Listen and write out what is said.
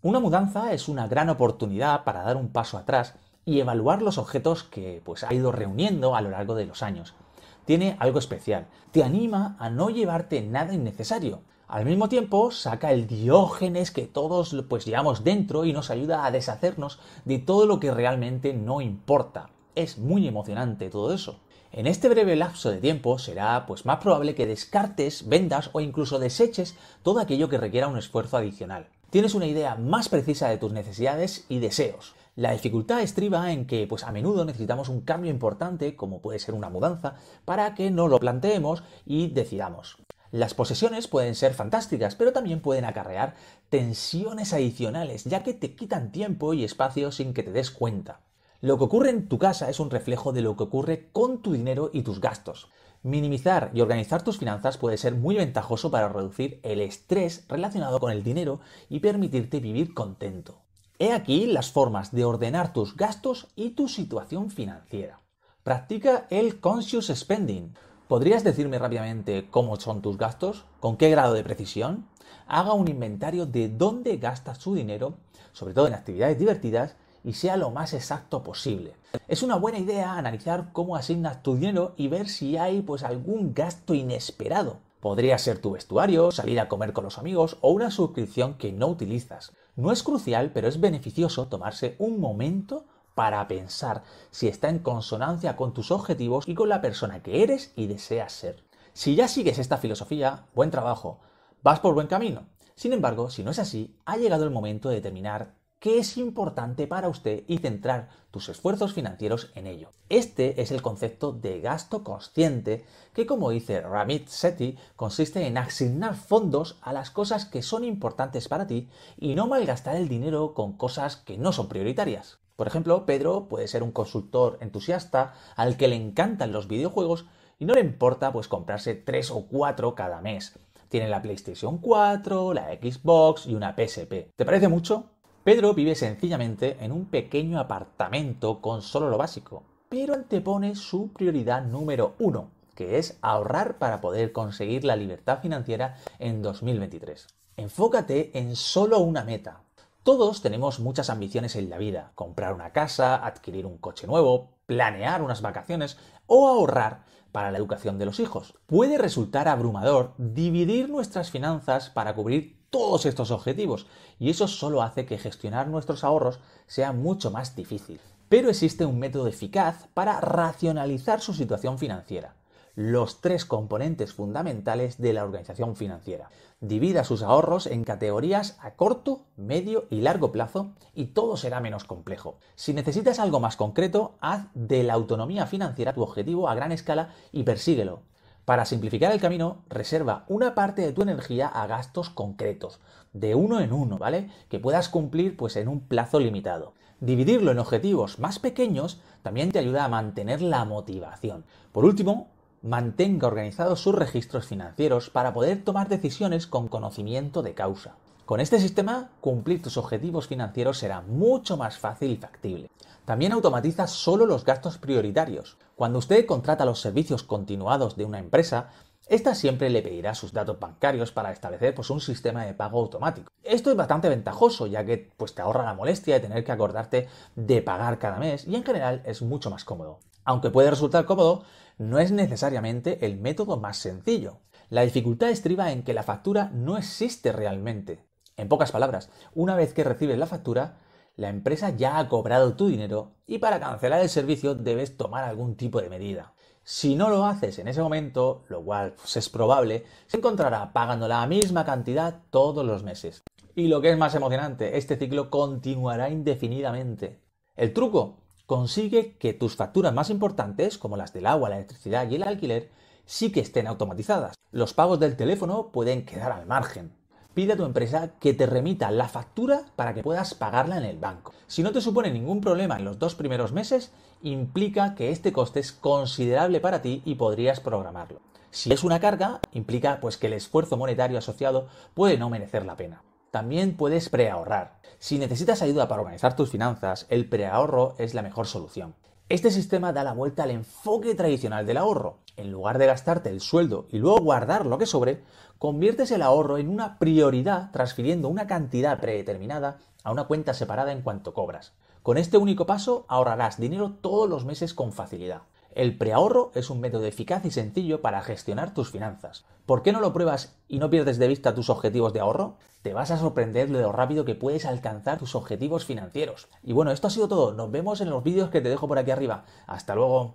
Una mudanza es una gran oportunidad para dar un paso atrás y evaluar los objetos que pues, ha ido reuniendo a lo largo de los años. Tiene algo especial. Te anima a no llevarte nada innecesario. Al mismo tiempo, saca el diógenes que todos pues, llevamos dentro y nos ayuda a deshacernos de todo lo que realmente no importa. Es muy emocionante todo eso. En este breve lapso de tiempo será pues más probable que descartes, vendas o incluso deseches todo aquello que requiera un esfuerzo adicional tienes una idea más precisa de tus necesidades y deseos. La dificultad estriba en que, pues a menudo necesitamos un cambio importante, como puede ser una mudanza, para que no lo planteemos y decidamos. Las posesiones pueden ser fantásticas, pero también pueden acarrear tensiones adicionales, ya que te quitan tiempo y espacio sin que te des cuenta. Lo que ocurre en tu casa es un reflejo de lo que ocurre con tu dinero y tus gastos. Minimizar y organizar tus finanzas puede ser muy ventajoso para reducir el estrés relacionado con el dinero y permitirte vivir contento. He aquí las formas de ordenar tus gastos y tu situación financiera. Practica el conscious spending. ¿Podrías decirme rápidamente cómo son tus gastos? ¿Con qué grado de precisión? Haga un inventario de dónde gasta su dinero, sobre todo en actividades divertidas, y sea lo más exacto posible. Es una buena idea analizar cómo asignas tu dinero y ver si hay pues algún gasto inesperado. Podría ser tu vestuario, salir a comer con los amigos o una suscripción que no utilizas. No es crucial, pero es beneficioso tomarse un momento para pensar si está en consonancia con tus objetivos y con la persona que eres y deseas ser. Si ya sigues esta filosofía, buen trabajo, vas por buen camino. Sin embargo, si no es así, ha llegado el momento de terminar qué es importante para usted y centrar tus esfuerzos financieros en ello. Este es el concepto de gasto consciente que, como dice Ramit Sethi, consiste en asignar fondos a las cosas que son importantes para ti y no malgastar el dinero con cosas que no son prioritarias. Por ejemplo, Pedro puede ser un consultor entusiasta al que le encantan los videojuegos y no le importa pues comprarse 3 o 4 cada mes. Tiene la PlayStation 4, la Xbox y una PSP. ¿Te parece mucho? Pedro vive sencillamente en un pequeño apartamento con solo lo básico, pero antepone su prioridad número uno, que es ahorrar para poder conseguir la libertad financiera en 2023. Enfócate en solo una meta, todos tenemos muchas ambiciones en la vida, comprar una casa, adquirir un coche nuevo, planear unas vacaciones o ahorrar para la educación de los hijos. Puede resultar abrumador dividir nuestras finanzas para cubrir todos estos objetivos y eso solo hace que gestionar nuestros ahorros sea mucho más difícil. Pero existe un método eficaz para racionalizar su situación financiera los tres componentes fundamentales de la organización financiera. Divida sus ahorros en categorías a corto, medio y largo plazo y todo será menos complejo. Si necesitas algo más concreto, haz de la autonomía financiera tu objetivo a gran escala y persíguelo. Para simplificar el camino, reserva una parte de tu energía a gastos concretos, de uno en uno, ¿vale? Que puedas cumplir pues en un plazo limitado. Dividirlo en objetivos más pequeños también te ayuda a mantener la motivación. Por último, mantenga organizados sus registros financieros para poder tomar decisiones con conocimiento de causa. Con este sistema, cumplir tus objetivos financieros será mucho más fácil y factible. También automatiza solo los gastos prioritarios. Cuando usted contrata los servicios continuados de una empresa, esta siempre le pedirá sus datos bancarios para establecer pues, un sistema de pago automático. Esto es bastante ventajoso, ya que pues, te ahorra la molestia de tener que acordarte de pagar cada mes y en general es mucho más cómodo aunque puede resultar cómodo, no es necesariamente el método más sencillo. La dificultad estriba en que la factura no existe realmente. En pocas palabras, una vez que recibes la factura, la empresa ya ha cobrado tu dinero y para cancelar el servicio debes tomar algún tipo de medida. Si no lo haces en ese momento, lo cual pues, es probable, se encontrará pagando la misma cantidad todos los meses. Y lo que es más emocionante, este ciclo continuará indefinidamente. El truco, consigue que tus facturas más importantes, como las del agua, la electricidad y el alquiler, sí que estén automatizadas. Los pagos del teléfono pueden quedar al margen. Pide a tu empresa que te remita la factura para que puedas pagarla en el banco. Si no te supone ningún problema en los dos primeros meses, implica que este coste es considerable para ti y podrías programarlo. Si es una carga, implica pues que el esfuerzo monetario asociado puede no merecer la pena. También puedes preahorrar. Si necesitas ayuda para organizar tus finanzas, el preahorro es la mejor solución. Este sistema da la vuelta al enfoque tradicional del ahorro. En lugar de gastarte el sueldo y luego guardar lo que sobre, conviertes el ahorro en una prioridad transfiriendo una cantidad predeterminada a una cuenta separada en cuanto cobras. Con este único paso ahorrarás dinero todos los meses con facilidad. El preahorro es un método eficaz y sencillo para gestionar tus finanzas. ¿Por qué no lo pruebas y no pierdes de vista tus objetivos de ahorro? Te vas a sorprender de lo rápido que puedes alcanzar tus objetivos financieros. Y bueno, esto ha sido todo. Nos vemos en los vídeos que te dejo por aquí arriba. Hasta luego.